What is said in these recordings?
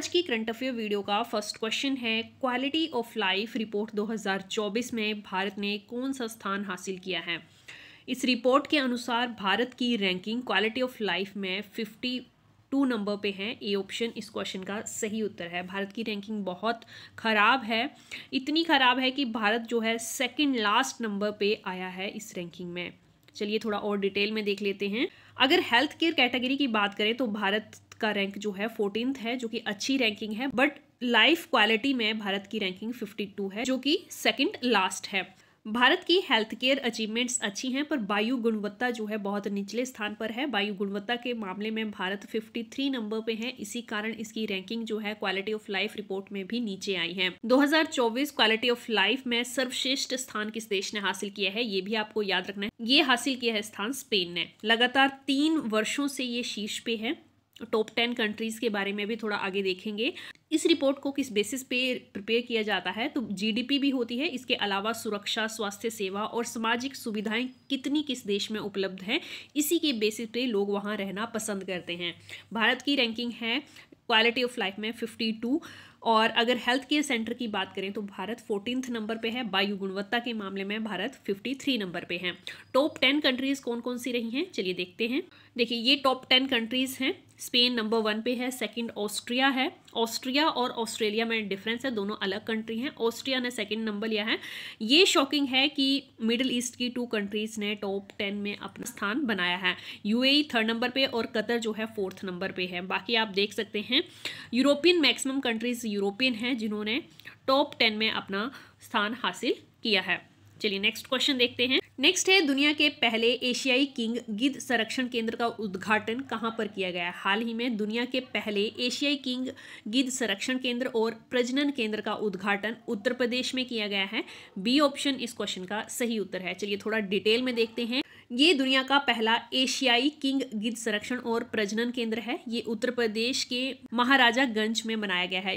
आज की current affair video का फर्स्ट क्वेश्चन है क्वालिटी ऑफ लाइफ रिपोर्ट 2024 में भारत ने कौन सा स्थान हासिल किया है इस रिपोर्ट के अनुसार भारत की रैंकिंग क्वालिटी ऑफ लाइफ में 52 नंबर पे है ए ऑप्शन इस क्वेश्चन का सही उत्तर है भारत की रैंकिंग बहुत ख़राब है इतनी ख़राब है कि भारत जो है सेकेंड लास्ट नंबर पर आया है इस रैंकिंग में चलिए थोड़ा और डिटेल में देख लेते हैं अगर हेल्थ केयर कैटेगरी की बात करें तो भारत का रैंक जो है फोर्टीन है जो कि अच्छी रैंकिंग है बट लाइफ क्वालिटी में भारत की रैंकिंग 52 है जो कि सेकंड लास्ट है भारत की हेल्थ केयर अचीवमेंट्स अच्छी हैं पर वायु गुणवत्ता जो है बहुत निचले स्थान पर है वायु गुणवत्ता के मामले में भारत 53 नंबर पे है इसी कारण इसकी रैंकिंग जो है क्वालिटी ऑफ लाइफ रिपोर्ट में भी नीचे आई है 2024 क्वालिटी ऑफ लाइफ में सर्वश्रेष्ठ स्थान किस देश ने हासिल किया है ये भी आपको याद रखना है ये हासिल किया है स्थान स्पेन ने लगातार तीन वर्षों से ये शीर्ष पे है टॉप टेन कंट्रीज़ के बारे में भी थोड़ा आगे देखेंगे इस रिपोर्ट को किस बेसिस पे प्रिपेयर किया जाता है तो जीडीपी भी होती है इसके अलावा सुरक्षा स्वास्थ्य सेवा और सामाजिक सुविधाएं कितनी किस देश में उपलब्ध हैं इसी के बेसिस पे लोग वहाँ रहना पसंद करते हैं भारत की रैंकिंग है क्वालिटी ऑफ लाइफ में फिफ्टी टू और अगर हेल्थ केयर सेंटर की बात करें तो भारत फोर्टीन नंबर पे है वायु गुणवत्ता के मामले में भारत 53 नंबर पे है टॉप टेन कंट्रीज़ कौन कौन सी रही हैं चलिए देखते हैं देखिए ये टॉप टेन कंट्रीज़ हैं स्पेन नंबर वन पे है सेकंड ऑस्ट्रिया है ऑस्ट्रिया और ऑस्ट्रेलिया में डिफरेंस है दोनों अलग कंट्री हैं ऑस्ट्रिया ने सेकंड नंबर लिया है ये शॉकिंग है कि मिडिल ईस्ट की टू कंट्रीज़ ने टॉप टेन में अपना स्थान बनाया है यूएई थर्ड नंबर पे और कतर जो है फोर्थ नंबर पे है बाकी आप देख सकते हैं यूरोपियन मैक्सिमम कंट्रीज़ यूरोपियन हैं जिन्होंने टॉप टेन में अपना स्थान हासिल किया है चलिए नेक्स्ट क्वेश्चन देखते हैं नेक्स्ट है दुनिया के पहले एशियाई किंग गिद्ध संरक्षण केंद्र का उद्घाटन कहाँ पर किया गया हाल ही में दुनिया के पहले एशियाई किंग गिद्ध संरक्षण केंद्र और प्रजनन केंद्र का उद्घाटन उत्तर प्रदेश में किया गया है बी ऑप्शन इस क्वेश्चन का सही उत्तर है चलिए थोड़ा डिटेल में देखते हैं ये दुनिया का पहला एशियाई किंग गिद्ध संरक्षण और प्रजनन केंद्र है ये उत्तर प्रदेश के महाराजा गंज में बनाया गया है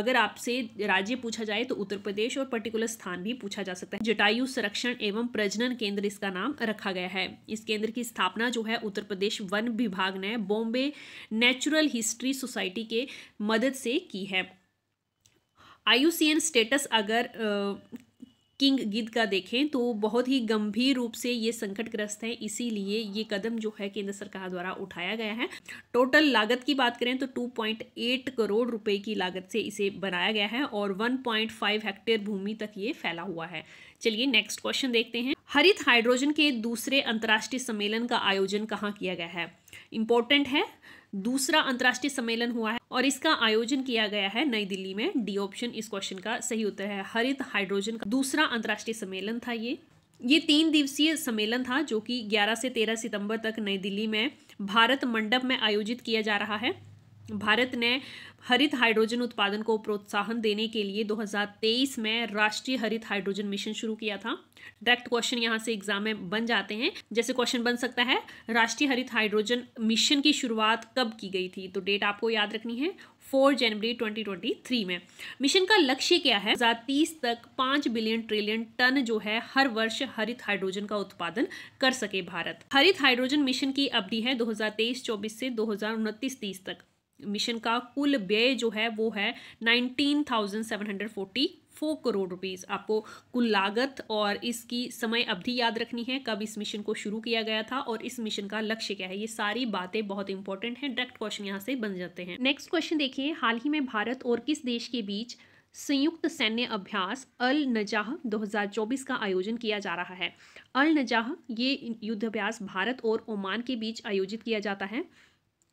अगर आपसे राज्य पूछा जाए तो उत्तर प्रदेश और पर्टिकुलर स्थान भी पूछा जा सकता है जटायु संरक्षण एवं प्रजनन केंद्र इसका नाम रखा गया है इस केंद्र की स्थापना जो है उत्तर प्रदेश वन विभाग ने बॉम्बे नेचुरल हिस्ट्री सोसाइटी के मदद से की है आई स्टेटस अगर किंग गिद का देखें तो बहुत ही गंभीर रूप से ये संकटग्रस्त है इसीलिए ये कदम जो है केंद्र सरकार द्वारा उठाया गया है टोटल लागत की बात करें तो 2.8 करोड़ रुपए की लागत से इसे बनाया गया है और 1.5 हेक्टेयर भूमि तक ये फैला हुआ है चलिए नेक्स्ट क्वेश्चन देखते हैं हरित हाइड्रोजन के दूसरे अंतर्राष्ट्रीय सम्मेलन का आयोजन कहाँ किया गया है इम्पोर्टेंट है दूसरा अंतर्राष्ट्रीय सम्मेलन हुआ है और इसका आयोजन किया गया है नई दिल्ली में डी ऑप्शन इस क्वेश्चन का सही उत्तर है हरित हाइड्रोजन का दूसरा अंतर्राष्ट्रीय सम्मेलन था ये ये तीन दिवसीय सम्मेलन था जो कि 11 से 13 सितंबर तक नई दिल्ली में भारत मंडप में आयोजित किया जा रहा है भारत ने हरित हाइड्रोजन उत्पादन को प्रोत्साहन देने के लिए 2023 में राष्ट्रीय हरित हाइड्रोजन मिशन शुरू किया था डायरेक्ट क्वेश्चन यहां से एग्जाम में बन जाते हैं जैसे क्वेश्चन बन सकता है राष्ट्रीय हरित हाइड्रोजन मिशन की शुरुआत कब की गई थी तो डेट आपको याद रखनी है फोर जनवरी 2023 में मिशन का लक्ष्य क्या है 2030 तक पांच बिलियन ट्रिलियन टन जो है हर वर्ष हरित हाइड्रोजन का उत्पादन कर सके भारत हरित हाइड्रोजन मिशन की अवधि है दो हजार से दो हजार तक मिशन का कुल व्यय जो है वो है nineteen thousand seven hundred forty four crore rupees आपको कुल लागत और इसकी समय अवधि याद रखनी है कब इस मिशन को शुरू किया गया था और इस मिशन का लक्ष्य क्या है ये सारी बातें बहुत इंपॉर्टेंट हैं डायरेक्ट क्वेश्चन यहाँ से बन जाते हैं नेक्स्ट क्वेश्चन देखिए हाल ही में भारत और किस देश के बीच संयुक्त सैन्य अभ्यास अल नजाह 2024 का आयोजन किया जा रहा है अल नजाह ये युद्ध अभ्यास भारत और ओमान के बीच आयोजित किया जाता है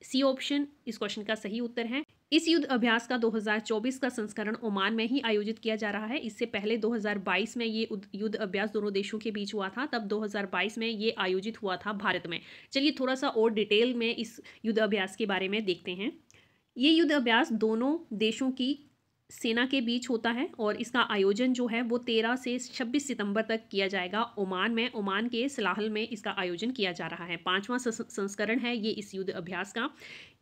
सी ऑप्शन इस क्वेश्चन का सही उत्तर है इस युद्ध अभ्यास का 2024 का संस्करण ओमान में ही आयोजित किया जा रहा है इससे पहले 2022 में ये युद्ध अभ्यास दोनों देशों के बीच हुआ था तब 2022 में ये आयोजित हुआ था भारत में चलिए थोड़ा सा और डिटेल में इस युद्ध अभ्यास के बारे में देखते हैं ये युद्ध अभ्यास दोनों देशों की सेना के बीच होता है और इसका आयोजन जो है वो तेरह से छब्बीस सितंबर तक किया जाएगा ओमान में ओमान के सलाहल में इसका आयोजन किया जा रहा है पांचवा संस्करण है ये इस युद्ध अभ्यास का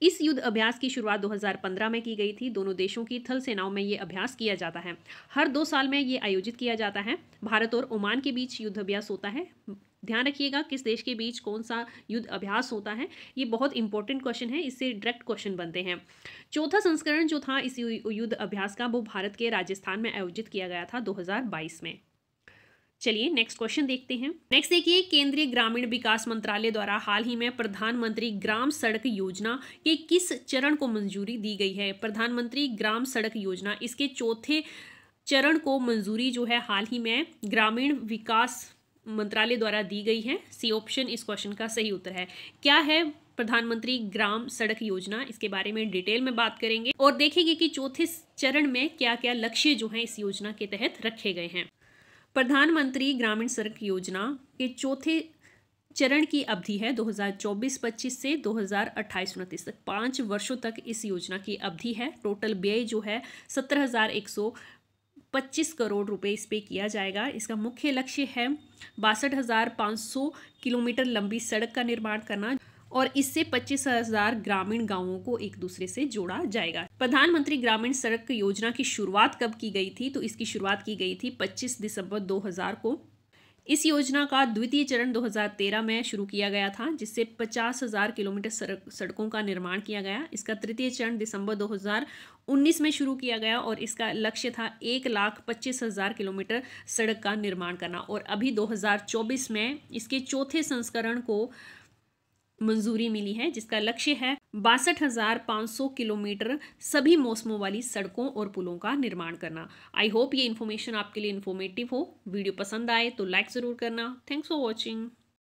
इस युद्ध अभ्यास की शुरुआत 2015 में की गई थी दोनों देशों की थल सेनाओं में ये अभ्यास किया जाता है हर दो साल में ये आयोजित किया जाता है भारत और ओमान के बीच युद्ध अभ्यास होता है ध्यान रखिएगा किस देश के बीच कौन सा युद्ध अभ्यास होता है ये बहुत इंपॉर्टेंट क्वेश्चन है इससे डायरेक्ट क्वेश्चन बनते हैं चौथा संस्करण जो था इस युद्ध अभ्यास का वो भारत के राजस्थान में आयोजित किया गया था 2022 में चलिए नेक्स्ट क्वेश्चन देखते हैं नेक्स्ट देखिए केंद्रीय ग्रामीण विकास मंत्रालय द्वारा हाल ही में प्रधानमंत्री ग्राम सड़क योजना के किस चरण को मंजूरी दी गई है प्रधानमंत्री ग्राम सड़क योजना इसके चौथे चरण को मंजूरी जो है हाल ही में ग्रामीण विकास मंत्रालय द्वारा दी गई है सी ऑप्शन इस क्वेश्चन का सही उत्तर है क्या है प्रधानमंत्री ग्राम सड़क योजना इसके बारे में डिटेल में बात करेंगे और देखेंगे कि चौथे चरण में क्या क्या लक्ष्य जो हैं इस योजना के तहत रखे गए हैं प्रधानमंत्री ग्रामीण सड़क योजना के चौथे चरण की अवधि है 2024-25 से 2028-29 तक पाँच वर्षों तक इस योजना की अवधि है टोटल व्यय जो है सत्रह 25 करोड़ रुपए इस पे किया जाएगा इसका मुख्य लक्ष्य है बासठ हज़ार पाँच सौ किलोमीटर लंबी सड़क का निर्माण करना और इससे पच्चीस हजार ग्रामीण गांवों को एक दूसरे से जोड़ा जाएगा प्रधानमंत्री ग्रामीण सड़क योजना की शुरुआत कब की गई थी तो इसकी शुरुआत की गई थी 25 दिसंबर 2000 को इस योजना का द्वितीय चरण 2013 में शुरू किया गया था जिससे पचास हज़ार किलोमीटर सड़कों का निर्माण किया गया इसका तृतीय चरण दिसंबर 2019 में शुरू किया गया और इसका लक्ष्य था एक लाख पच्चीस हज़ार किलोमीटर सड़क का निर्माण करना और अभी 2024 में इसके चौथे संस्करण को मंजूरी मिली है जिसका लक्ष्य है बासठ हजार सौ किलोमीटर सभी मौसमों वाली सड़कों और पुलों का निर्माण करना आई होप ये इन्फॉर्मेशन आपके लिए इन्फॉर्मेटिव हो वीडियो पसंद आए तो लाइक ज़रूर करना थैंक्स फॉर वॉचिंग